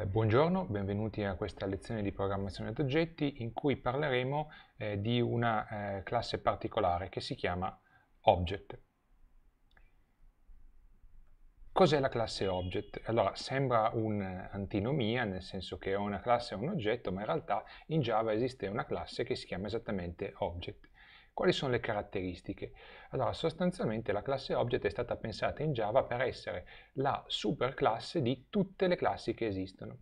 Eh, buongiorno, benvenuti a questa lezione di programmazione ad oggetti in cui parleremo eh, di una eh, classe particolare che si chiama Object. Cos'è la classe Object? Allora, sembra un'antinomia, nel senso che ho una classe e un oggetto, ma in realtà in Java esiste una classe che si chiama esattamente Object. Quali sono le caratteristiche? Allora, sostanzialmente la classe Object è stata pensata in Java per essere la superclasse di tutte le classi che esistono.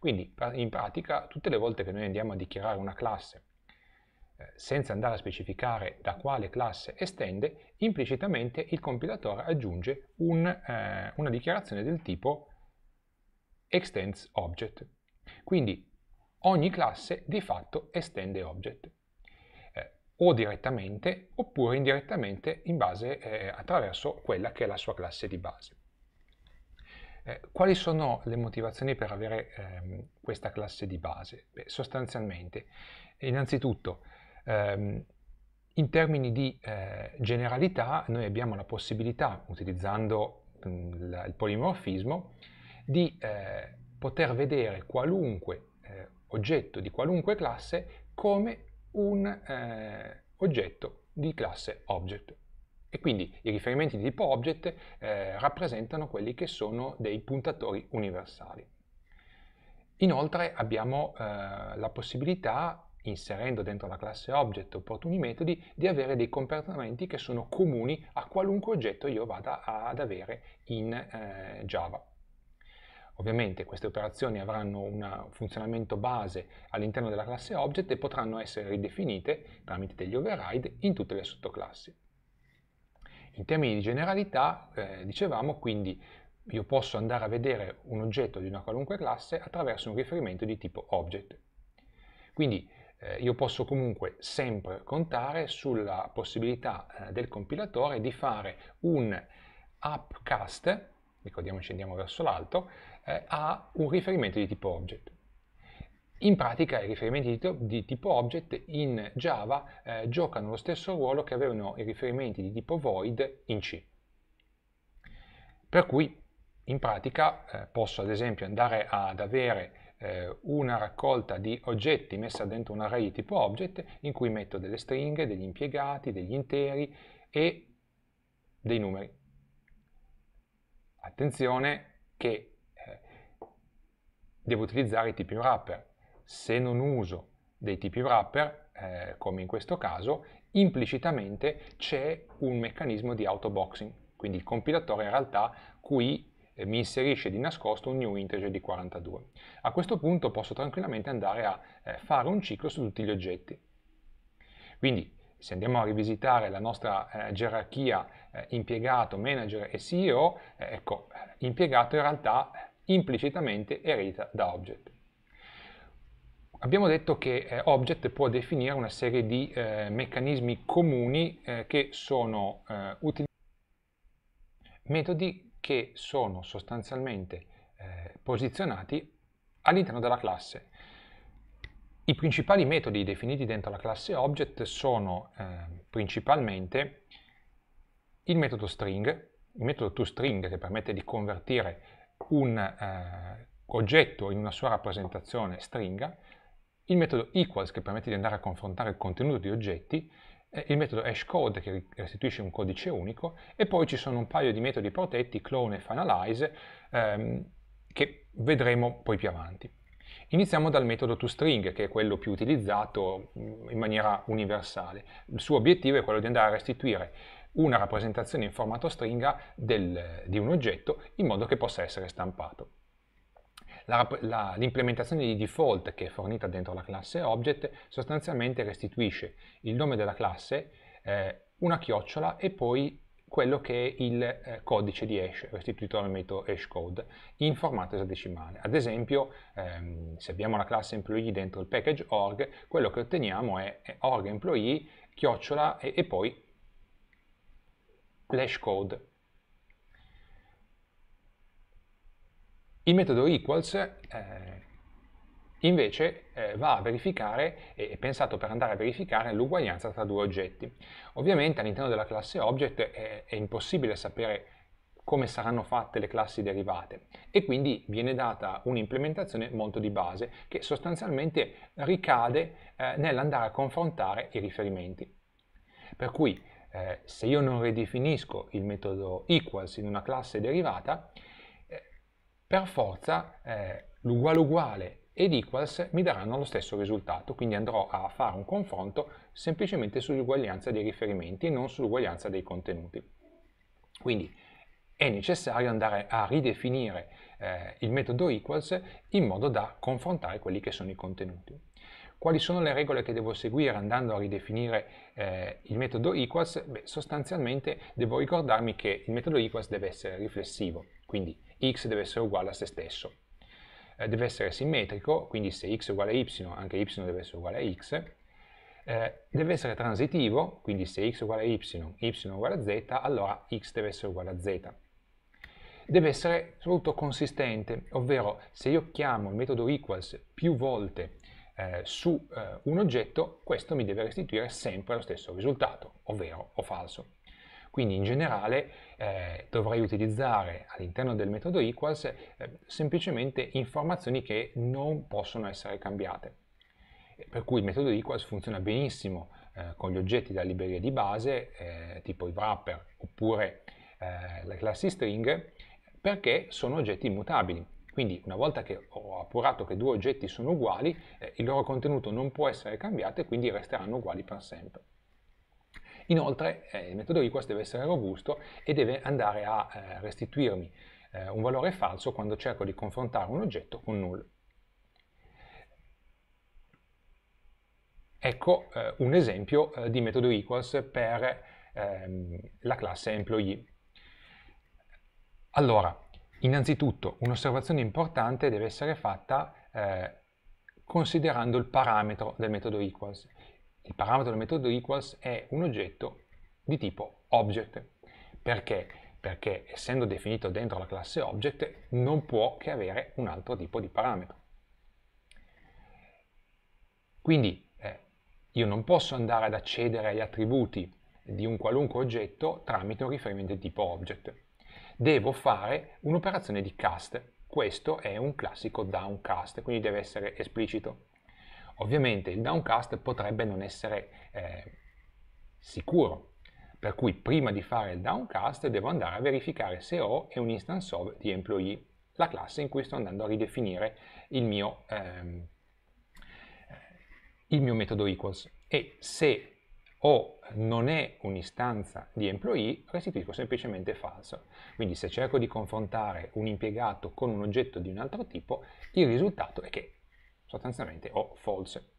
Quindi, in pratica, tutte le volte che noi andiamo a dichiarare una classe eh, senza andare a specificare da quale classe estende, implicitamente il compilatore aggiunge un, eh, una dichiarazione del tipo extends object. Quindi ogni classe di fatto estende object o direttamente oppure indirettamente in base, eh, attraverso quella che è la sua classe di base. Eh, quali sono le motivazioni per avere ehm, questa classe di base? Beh, sostanzialmente, innanzitutto, ehm, in termini di eh, generalità, noi abbiamo la possibilità, utilizzando mh, mm, il polimorfismo, di eh, poter vedere qualunque eh, oggetto di qualunque classe come un eh, oggetto di classe object. E quindi i riferimenti di tipo object eh, rappresentano quelli che sono dei puntatori universali. Inoltre abbiamo eh, la possibilità, inserendo dentro la classe object opportuni metodi, di avere dei comportamenti che sono comuni a qualunque oggetto io vada ad avere in eh, Java. Ovviamente queste operazioni avranno un funzionamento base all'interno della classe Object e potranno essere ridefinite tramite degli override in tutte le sottoclassi. In termini di generalità, eh, dicevamo quindi io posso andare a vedere un oggetto di una qualunque classe attraverso un riferimento di tipo object. Quindi eh, io posso comunque sempre contare sulla possibilità eh, del compilatore di fare un upcast ricordiamoci ecco, andiamo verso l'alto, eh, ha un riferimento di tipo object. In pratica i riferimenti di, tipo object in Java eh, giocano lo stesso ruolo che avevano i riferimenti di tipo void in C. Per cui in pratica eh, posso ad esempio andare ad avere eh, una raccolta di oggetti messa dentro un array di tipo object in cui metto delle stringhe, degli impiegati, degli interi e dei numeri. Attenzione che eh, devo utilizzare i tipi wrapper. Se non uso dei tipi wrapper, eh, come in questo caso, implicitamente c'è un meccanismo di autoboxing. Quindi il compilatore in realtà qui eh, mi inserisce di nascosto un new integer di 42. A questo punto posso tranquillamente andare a eh, fare un ciclo su tutti gli oggetti. Quindi se andiamo a rivisitare la nostra eh, gerarchia eh, impiegato, manager e CEO, eh, ecco, eh, impiegato in realtà eh, implicitamente erita da object. Abbiamo detto che eh, object può definire una serie di meccanismi comuni che sono metodi che sono sostanzialmente posizionati all'interno della classe i principali metodi definiti dentro la classe Object sono eh, principalmente il metodo string, il metodo toString che permette di convertire un eh, oggetto in una sua rappresentazione stringa, il metodo equals che permette di andare a confrontare il contenuto di oggetti, eh, il metodo hashCode che restituisce un codice unico e poi ci sono un paio di metodi protetti, clone e finalize, ehm, che vedremo poi più avanti. Iniziamo dal metodo toString, che è quello più utilizzato mm, in maniera universale. Il suo obiettivo è quello di andare a restituire una rappresentazione in formato stringa del, di un oggetto in modo che possa essere stampato. L'implementazione di default che è fornita dentro la classe Object sostanzialmente restituisce il nome della classe, eh, una chiocciola e poi quello che è il eh, codice di hash restituito dal metodo hashcode in formato esadecimale. Ad esempio, ehm, se abbiamo la classe employee dentro il package org, quello che otteniamo è, è org employee, chiocciola e, e poi l'hashCode. Il metodo equals eh, invece eh, va a verificare, è pensato per andare a verificare l'uguaglianza tra due oggetti. Ovviamente all'interno della classe object è, è, impossibile sapere come saranno fatte le classi derivate e quindi viene data un'implementazione molto di base che sostanzialmente ricade eh, nell'andare a confrontare i riferimenti. Per cui eh, se io non ridefinisco il metodo equals in una classe derivata, eh, per forza eh, l'uguale uguale ed equals mi daranno lo stesso risultato, quindi andrò a fare un confronto semplicemente sull'uguaglianza dei riferimenti e non sull'uguaglianza dei contenuti. Quindi è necessario andare a ridefinire eh, il metodo equals in modo da confrontare quelli che sono i contenuti. Quali sono le regole che devo seguire andando a ridefinire eh, il metodo equals? Beh, sostanzialmente devo ricordarmi che il metodo equals deve essere riflessivo, quindi x deve essere uguale a se stesso, eh, deve essere simmetrico, quindi se x è uguale a y, anche y deve essere uguale a x, eh, deve essere transitivo, quindi se x è uguale a y, y è uguale a z, allora x deve essere uguale a z. Deve essere soprattutto consistente, ovvero se io chiamo il metodo equals più volte eh, su eh, un oggetto, questo mi deve restituire sempre lo stesso risultato, ovvero o falso. Quindi in generale eh, dovrei utilizzare all'interno del metodo equals eh, semplicemente informazioni che non possono essere cambiate. Per cui il metodo equals funziona benissimo eh, con gli oggetti della libreria di base, eh, tipo i wrapper oppure eh, le classi string, perché sono oggetti immutabili. Quindi una volta che ho appurato che due oggetti sono uguali, eh, il loro contenuto non può essere cambiato e quindi resteranno uguali per sempre. Inoltre eh, il metodo request deve essere robusto e deve andare a eh, restituirmi eh, un valore falso quando cerco di confrontare un oggetto con null. Ecco eh, un esempio eh, di metodo equals per ehm, la classe employee. Allora, innanzitutto un'osservazione importante deve essere fatta eh, considerando il parametro del metodo equals il parametro del metodo equals è un oggetto di tipo object. Perché? Perché essendo definito dentro la classe object non può che avere un altro tipo di parametro. Quindi eh, io non posso andare ad accedere agli attributi di un qualunque oggetto tramite un riferimento di tipo object. Devo fare un'operazione di cast. Questo è un classico downcast, quindi deve essere esplicito. Ovviamente il downcast potrebbe non essere eh, sicuro, per cui prima di fare il downcast devo andare a verificare se ho un instance of di employee, la classe in cui sto andando a ridefinire il mio, ehm, il mio metodo equals. E se o non è un'istanza di employee, restituisco semplicemente falso. Quindi se cerco di confrontare un impiegato con un oggetto di un altro tipo, il risultato è che sostanzialmente ho false.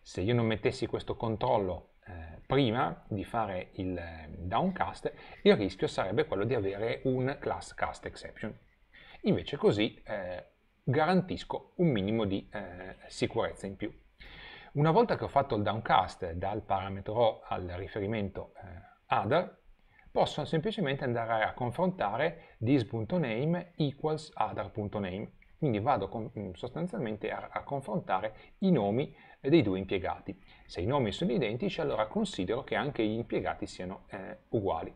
Se io non mettessi questo controllo eh, prima di fare il eh, downcast, il rischio sarebbe quello di avere un class cast exception. Invece così eh, garantisco un minimo di eh, sicurezza in più. Una volta che ho fatto il downcast dal parametro al riferimento eh, other, posso semplicemente andare a confrontare this.name equals other.name quindi vado con, mm, sostanzialmente a, a confrontare i nomi eh, dei due impiegati. Se i nomi sono identici, allora considero che anche gli impiegati siano eh, uguali.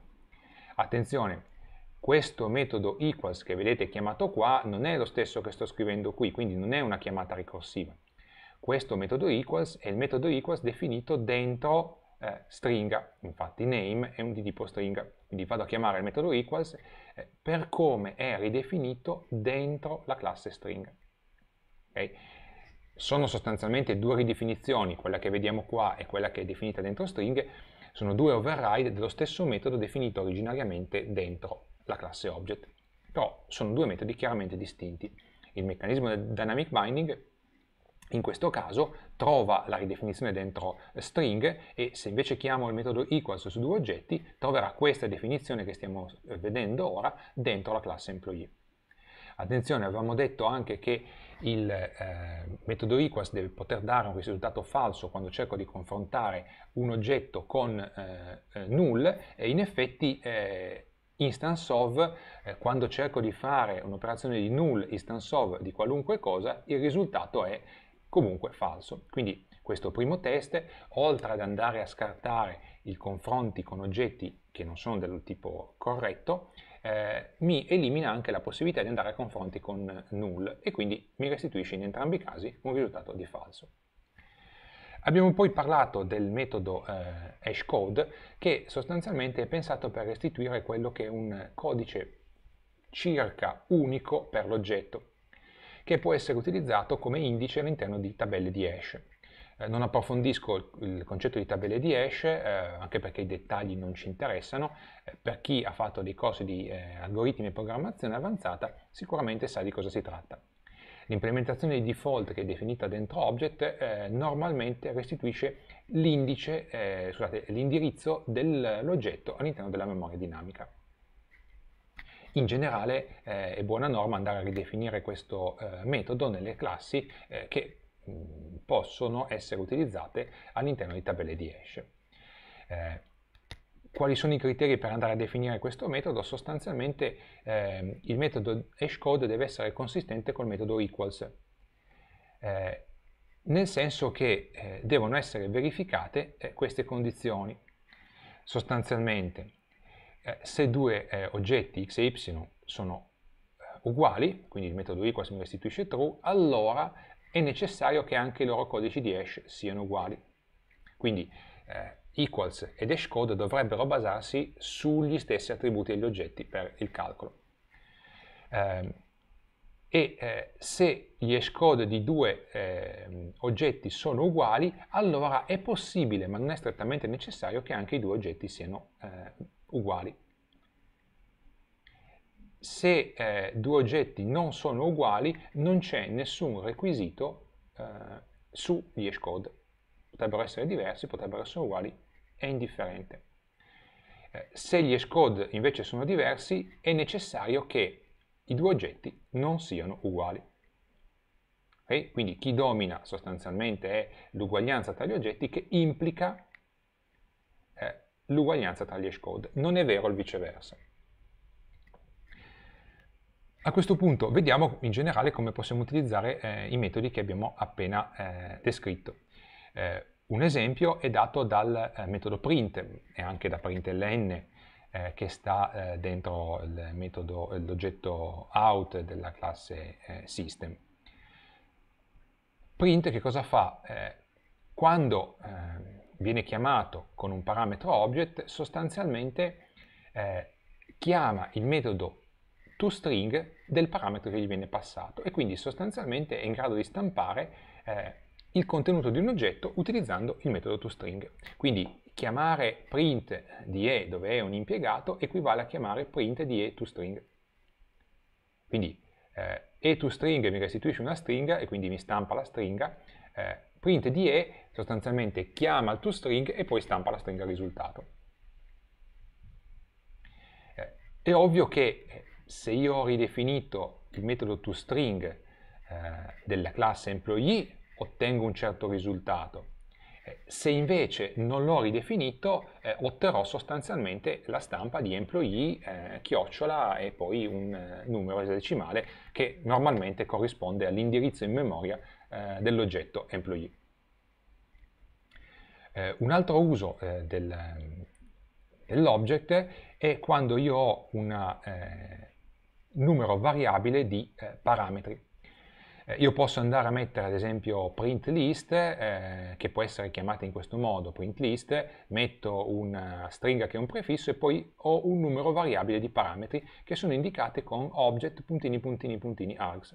Attenzione, questo metodo equals che vedete chiamato qua non è lo stesso che sto scrivendo qui, quindi non è una chiamata ricorsiva. Questo metodo equals è il metodo equals definito dentro eh, stringa, infatti name è un di tipo stringa quindi vado a chiamare il metodo equals, eh, per come è ridefinito dentro la classe string. Okay? Sono sostanzialmente due ridefinizioni, quella che vediamo qua e quella che è definita dentro string, sono due override dello stesso metodo definito originariamente dentro la classe object. Però sono due metodi chiaramente distinti. Il meccanismo del dynamic binding in questo caso trova la ridefinizione dentro string e se invece chiamo il metodo equals su due oggetti troverà questa definizione che stiamo eh, vedendo ora dentro la classe employee. Attenzione, avevamo detto anche che il eh, metodo equals deve poter dare un risultato falso quando cerco di confrontare un oggetto con eh, eh null e in effetti eh, instance of, eh, quando cerco di fare un'operazione di null instance of di qualunque cosa, il risultato è comunque falso. Quindi questo primo test, oltre ad andare a scartare i confronti con oggetti che non sono del tipo corretto, eh, mi elimina anche la possibilità di andare a confronti con null e quindi mi restituisce in entrambi i casi un risultato di falso. Abbiamo poi parlato del metodo eh, hashcode che sostanzialmente è pensato per restituire quello che è un codice circa unico per l'oggetto che può essere utilizzato come indice all'interno di tabelle di hash. Eh, non approfondisco il, concetto di tabelle di hash, eh, anche perché i dettagli non ci interessano. Eh, per chi ha fatto dei corsi di eh, algoritmi e programmazione avanzata, sicuramente sa di cosa si tratta. L'implementazione di default che è definita dentro object eh, normalmente restituisce l'indirizzo dell'oggetto all'interno della memoria dinamica in generale eh, è buona norma andare a ridefinire questo eh, metodo nelle classi eh, che mh, mm, possono essere utilizzate all'interno di tabelle di hash. Eh, quali sono i criteri per andare a definire questo metodo? Sostanzialmente ehm, il metodo hashcode deve essere consistente col metodo equals, eh, nel senso che eh, devono essere verificate queste condizioni. Sostanzialmente eh, se due eh, oggetti x e y sono eh, uguali, quindi il metodo equals mi restituisce true, allora è necessario che anche i loro codici di hash siano uguali. Quindi eh, equals ed hash code dovrebbero basarsi sugli stessi attributi degli oggetti per il calcolo. Ehm, e se gli hash code di due ehm, oggetti sono uguali, allora è possibile, ma non è strettamente necessario, che anche i due oggetti siano uguali uguali. Se eh, due oggetti non sono uguali, non c'è nessun requisito eh, sugli hash code. Potrebbero essere diversi, potrebbero essere uguali, è indifferente. Eh, se gli hash code invece sono diversi, è necessario che i due oggetti non siano uguali. Okay? Quindi chi domina sostanzialmente è l'uguaglianza tra gli oggetti che implica l'uguaglianza tra gli hash code. Non è vero il viceversa. A questo punto vediamo in generale come possiamo utilizzare eh, i metodi che abbiamo appena eh, descritto. Eh, un esempio è dato dal eh, metodo print e anche da println eh, che sta eh, dentro l'oggetto out della classe system. Print che cosa fa? quando ehm, viene chiamato con un parametro object, sostanzialmente eh, chiama il metodo toString del parametro che gli viene passato e quindi sostanzialmente è in grado di stampare eh, il contenuto di un oggetto utilizzando il metodo toString. Quindi chiamare print di e dove è un impiegato equivale a chiamare print di e toString. Quindi eh, e toString mi restituisce una stringa e quindi mi stampa la stringa, eh, print di e sostanzialmente chiama il toString e poi stampa la stringa risultato. Eh, è ovvio che eh, se io ho ridefinito il metodo toString eh, della classe employee ottengo un certo risultato. Eh, se invece non l'ho ridefinito, eh, otterrò sostanzialmente la stampa di employee, chiocciola e poi un numero esadecimale che normalmente corrisponde all'indirizzo in memoria eh, dell'oggetto employee. Eh, un altro uso eh, del, dell'object è quando io ho un eh, numero variabile di eh, parametri. Eh, io posso andare a mettere ad esempio print list, che può essere chiamata in questo modo, print list, metto una stringa che è un prefisso e poi ho un numero variabile di parametri che sono indicati con object puntini puntini puntini args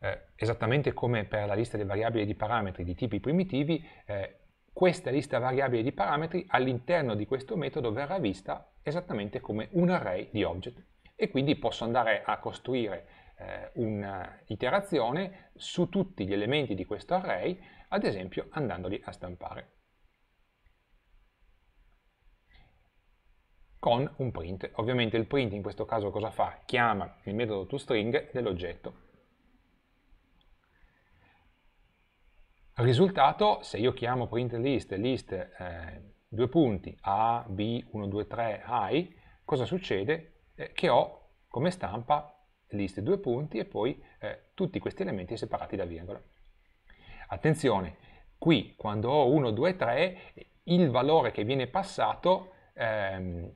eh, esattamente come per la lista delle variabili di parametri di tipi primitivi, eh, questa lista variabile di parametri all'interno di questo metodo verrà vista esattamente come un array di object e quindi posso andare a costruire eh, un'iterazione su tutti gli elementi di questo array, ad esempio andandoli a stampare. con un print. Ovviamente il print in questo caso cosa fa? Chiama il metodo toString dell'oggetto Risultato, se io chiamo print list, list eh, due punti, A, B, 1, 2, 3, I, cosa succede? Eh, che ho come stampa list due punti e poi eh, tutti questi elementi separati da virgola. Attenzione, qui quando ho 1, 2, 3, il valore che viene passato, ehm,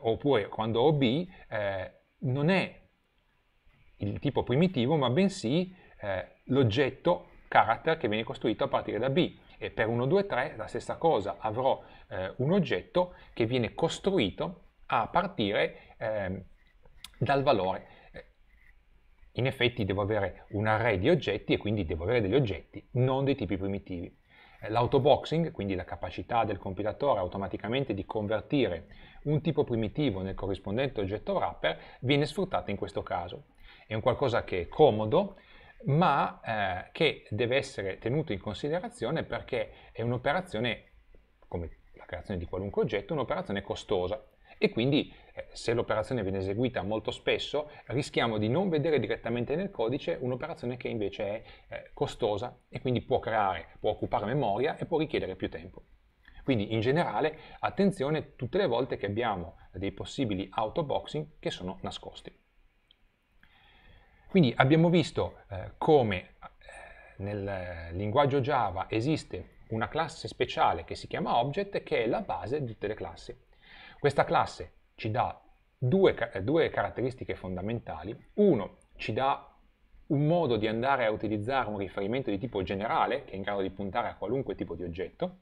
oppure quando ho B, eh, non è il tipo primitivo, ma bensì eh, l'oggetto character che viene costruito a partire da B e per 1, 2, 3 la stessa cosa, avrò eh, un oggetto che viene costruito a partire eh, dal valore. Eh, in effetti devo avere un array di oggetti e quindi devo avere degli oggetti, non dei tipi primitivi. Eh, L'autoboxing, quindi la capacità del compilatore automaticamente di convertire un tipo primitivo nel corrispondente oggetto wrapper, viene sfruttata in questo caso. È un qualcosa che è comodo, ma eh, che deve essere tenuto in considerazione perché è un'operazione, come la creazione di qualunque oggetto, un'operazione costosa e quindi eh, se l'operazione viene eseguita molto spesso rischiamo di non vedere direttamente nel codice un'operazione che invece è eh, costosa e quindi può creare, può occupare memoria e può richiedere più tempo. Quindi in generale attenzione tutte le volte che abbiamo dei possibili autoboxing che sono nascosti. Quindi abbiamo visto eh, come eh, nel linguaggio Java esiste una classe speciale che si chiama Object che è la base di tutte le classi. Questa classe ci dà due, eh, due caratteristiche fondamentali. Uno, ci dà un modo di andare a utilizzare un riferimento di tipo generale, che è in grado di puntare a qualunque tipo di oggetto,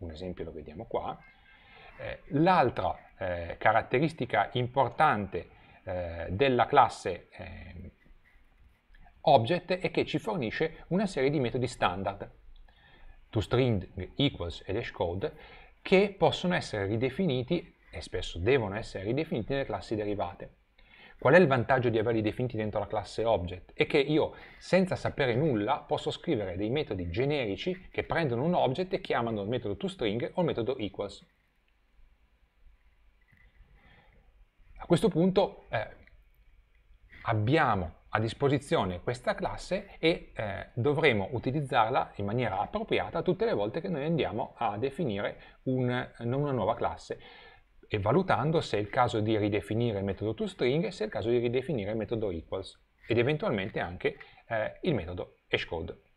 un esempio lo vediamo qua. Eh, l'altra eh, caratteristica importante eh, della classe ehm, object e che ci fornisce una serie di metodi standard toString equals e hashCode che possono essere ridefiniti e spesso devono essere ridefiniti nelle classi derivate. Qual è il vantaggio di averli definiti dentro la classe object? È che io, senza sapere nulla, posso scrivere dei metodi generici che prendono un object e chiamano il metodo toString o il metodo equals. A questo punto eh, abbiamo a disposizione questa classe e eh, dovremo utilizzarla in maniera appropriata tutte le volte che noi andiamo a definire un, una nuova classe e valutando se è il caso di ridefinire il metodo toString e se è il caso di ridefinire il metodo equals ed eventualmente anche eh, il metodo hashCode.